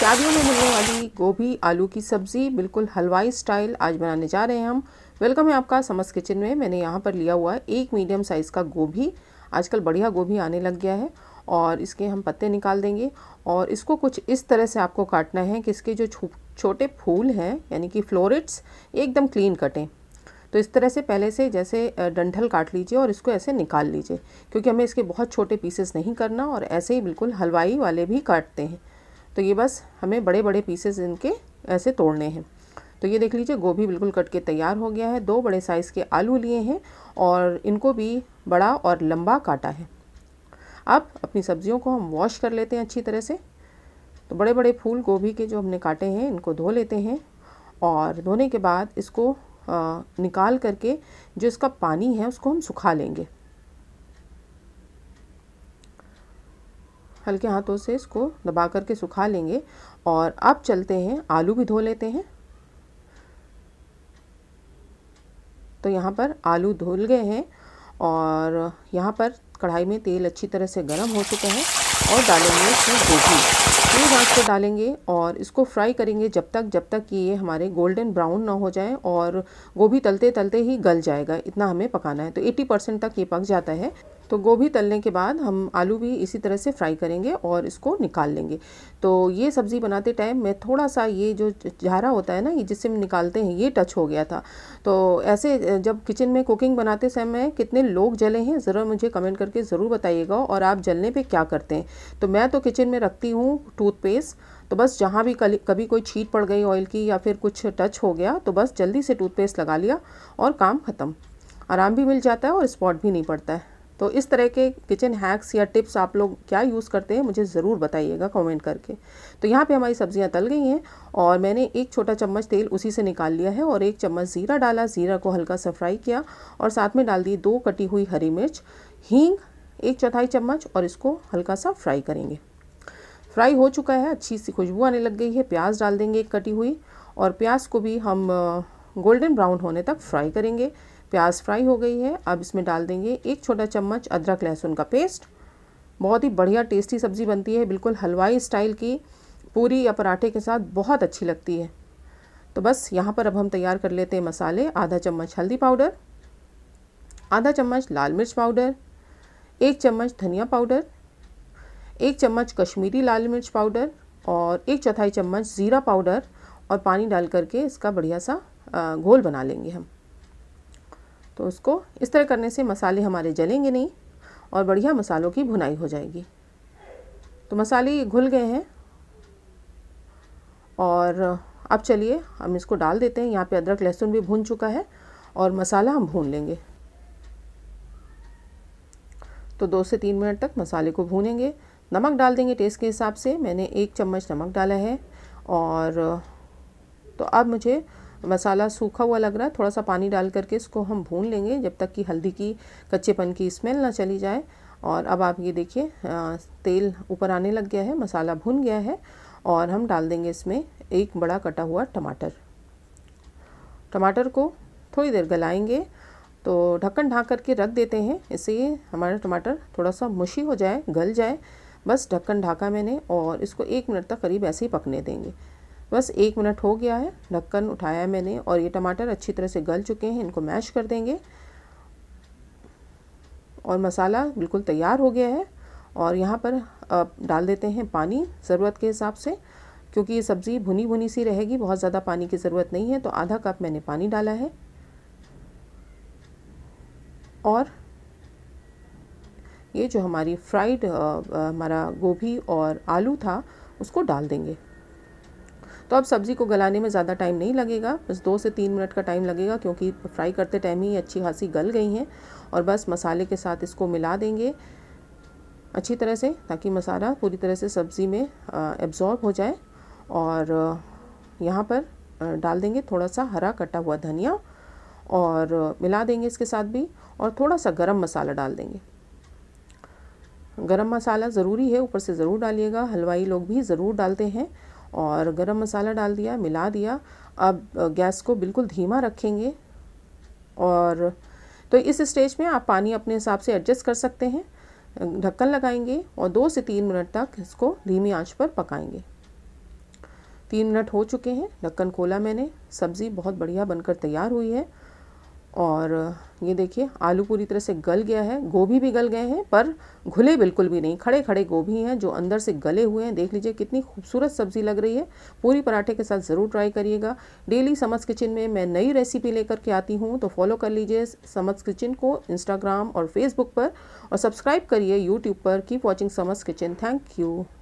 शादियों में मिलने वाली गोभी आलू की सब्ज़ी बिल्कुल हलवाई स्टाइल आज बनाने जा रहे हैं हम वेलकम है आपका समस किचन में मैंने यहाँ पर लिया हुआ है एक मीडियम साइज़ का गोभी आजकल बढ़िया गोभी आने लग गया है और इसके हम पत्ते निकाल देंगे और इसको कुछ इस तरह से आपको काटना है कि इसके जो छोटे फूल हैं यानी कि फ्लोरेट्स एकदम क्लीन कटें तो इस तरह से पहले से जैसे डंठल काट लीजिए और इसको ऐसे निकाल लीजिए क्योंकि हमें इसके बहुत छोटे पीसेस नहीं करना और ऐसे ही बिल्कुल हलवाई वाले भी काटते हैं तो ये बस हमें बड़े बड़े पीसेस इनके ऐसे तोड़ने हैं तो ये देख लीजिए गोभी बिल्कुल कट के तैयार हो गया है दो बड़े साइज़ के आलू लिए हैं और इनको भी बड़ा और लंबा काटा है अब अपनी सब्जियों को हम वॉश कर लेते हैं अच्छी तरह से तो बड़े बड़े फूल गोभी के जो हमने काटे हैं इनको धो लेते हैं और धोने के बाद इसको निकाल करके जो इसका पानी है उसको हम सुखा लेंगे हल्के हाथों से इसको दबा करके सुखा लेंगे और अब चलते हैं आलू भी धो लेते हैं तो यहाँ पर आलू धुल गए हैं और यहाँ पर कढ़ाई में तेल अच्छी तरह से गर्म हो चुका है और डालेंगे इसमें गोभी तेज आँच पर डालेंगे और इसको फ्राई करेंगे जब तक जब तक कि ये हमारे गोल्डन ब्राउन ना हो जाए और गोभी तलते तलते ही गल जाएगा इतना हमें पकाना है तो 80 परसेंट तक ये पक जाता है तो गोभी तलने के बाद हम आलू भी इसी तरह से फ्राई करेंगे और इसको निकाल लेंगे तो ये सब्ज़ी बनाते टाइम मैं थोड़ा सा ये जो झारा होता है ना ये जिससे हम निकालते हैं ये टच हो गया था तो ऐसे जब किचन में कुकिंग बनाते समय कितने लोग जले हैं ज़रूर मुझे कमेंट करके ज़रूर बताइएगा और आप जलने पर क्या करते हैं तो मैं तो किचन में रखती हूँ टूथपेस्ट तो बस जहाँ भी कभी कोई छीट पड़ गई ऑयल की या फिर कुछ टच हो गया तो बस जल्दी से टूथपेस्ट लगा लिया और काम ख़त्म आराम भी मिल जाता है और स्पॉट भी नहीं पड़ता है तो इस तरह के किचन हैक्स या टिप्स आप लोग क्या यूज़ करते हैं मुझे ज़रूर बताइएगा कमेंट करके तो यहाँ पे हमारी सब्जियाँ तल गई हैं और मैंने एक छोटा चम्मच तेल उसी से निकाल लिया है और एक चम्मच ज़ीरा डाला ज़ीरा को हल्का सा फ्राई किया और साथ में डाल दी दो कटी हुई हरी मिर्च हींग एक चौथाई चम्मच और इसको हल्का सा फ्राई करेंगे फ्राई हो चुका है अच्छी सी खुशबू आने लग गई है प्याज डाल देंगे एक कटी हुई और प्याज को भी हम गोल्डन ब्राउन होने तक फ्राई करेंगे प्याज फ्राई हो गई है अब इसमें डाल देंगे एक छोटा चम्मच अदरक लहसुन का पेस्ट बहुत ही बढ़िया टेस्टी सब्ज़ी बनती है बिल्कुल हलवाई स्टाइल की पूरी या पराठे के साथ बहुत अच्छी लगती है तो बस यहाँ पर अब हम तैयार कर लेते हैं मसाले आधा चम्मच हल्दी पाउडर आधा चम्मच लाल मिर्च पाउडर एक चम्मच धनिया पाउडर एक चम्मच कश्मीरी लाल मिर्च पाउडर और एक चौथाई चम्मच ज़ीरा पाउडर और पानी डाल करके इसका बढ़िया सा घोल बना लेंगे हम तो उसको इस तरह करने से मसाले हमारे जलेंगे नहीं और बढ़िया मसालों की भुनाई हो जाएगी तो मसाले घुल गए हैं और अब चलिए हम इसको डाल देते हैं यहाँ पे अदरक लहसुन भी भून चुका है और मसाला हम भून लेंगे तो दो से तीन मिनट तक मसाले को भूनेंगे नमक डाल देंगे टेस्ट के हिसाब से मैंने एक चम्मच नमक डाला है और तो अब मुझे मसाला सूखा हुआ लग रहा है थोड़ा सा पानी डाल करके इसको हम भून लेंगे जब तक कि हल्दी की कच्चेपन की स्मेल ना चली जाए और अब आप ये देखिए तेल ऊपर आने लग गया है मसाला भून गया है और हम डाल देंगे इसमें एक बड़ा कटा हुआ टमाटर टमाटर को थोड़ी देर गलाएंगे तो ढक्कन ढाँक करके रख देते हैं इससे हमारा टमाटर थोड़ा सा मुशी हो जाए गल जाए बस ढक्कन ढाका मैंने और इसको एक मिनट तक करीब ऐसे ही पकने देंगे बस एक मिनट हो गया है ढक्कन उठाया है मैंने और ये टमाटर अच्छी तरह से गल चुके हैं इनको मैश कर देंगे और मसाला बिल्कुल तैयार हो गया है और यहाँ पर अब डाल देते हैं पानी ज़रूरत के हिसाब से क्योंकि ये सब्ज़ी भुनी भुनी सी रहेगी बहुत ज़्यादा पानी की ज़रूरत नहीं है तो आधा कप मैंने पानी डाला है और ये जो हमारी फ्राइड हमारा गोभी और आलू था उसको डाल देंगे तो अब सब्ज़ी को गलाने में ज़्यादा टाइम नहीं लगेगा बस दो से तीन मिनट का टाइम लगेगा क्योंकि फ्राई करते टाइम ही अच्छी खासी गल गई हैं और बस मसाले के साथ इसको मिला देंगे अच्छी तरह से ताकि मसाला पूरी तरह से सब्ज़ी में एब्ज़ॉर्ब हो जाए और यहाँ पर डाल देंगे थोड़ा सा हरा कटा हुआ धनिया और मिला देंगे इसके साथ भी और थोड़ा सा गरम मसाला डाल देंगे गरम मसाला ज़रूरी है ऊपर से ज़रूर डालिएगा हलवाई लोग भी ज़रूर डालते हैं और गरम मसाला डाल दिया मिला दिया अब गैस को बिल्कुल धीमा रखेंगे और तो इस स्टेज में आप पानी अपने हिसाब से एडजस्ट कर सकते हैं ढक्कन लगाएंगे और दो से तीन मिनट तक इसको धीमी आंच पर पकाएंगे तीन मिनट हो चुके हैं ढक्कन खोला मैंने सब्ज़ी बहुत बढ़िया बनकर तैयार हुई है और ये देखिए आलू पूरी तरह से गल गया है गोभी भी गल गए हैं पर घुले बिल्कुल भी नहीं खड़े खड़े गोभी हैं जो अंदर से गले हुए हैं देख लीजिए कितनी खूबसूरत सब्ज़ी लग रही है पूरी पराठे के साथ ज़रूर ट्राई करिएगा डेली समझ किचन में मैं नई रेसिपी लेकर के आती हूँ तो फॉलो कर लीजिए समझ किचन को इंस्टाग्राम और फेसबुक पर और सब्सक्राइब करिए यूट्यूब पर कीप वॉचिंग समझ किचन थैंक यू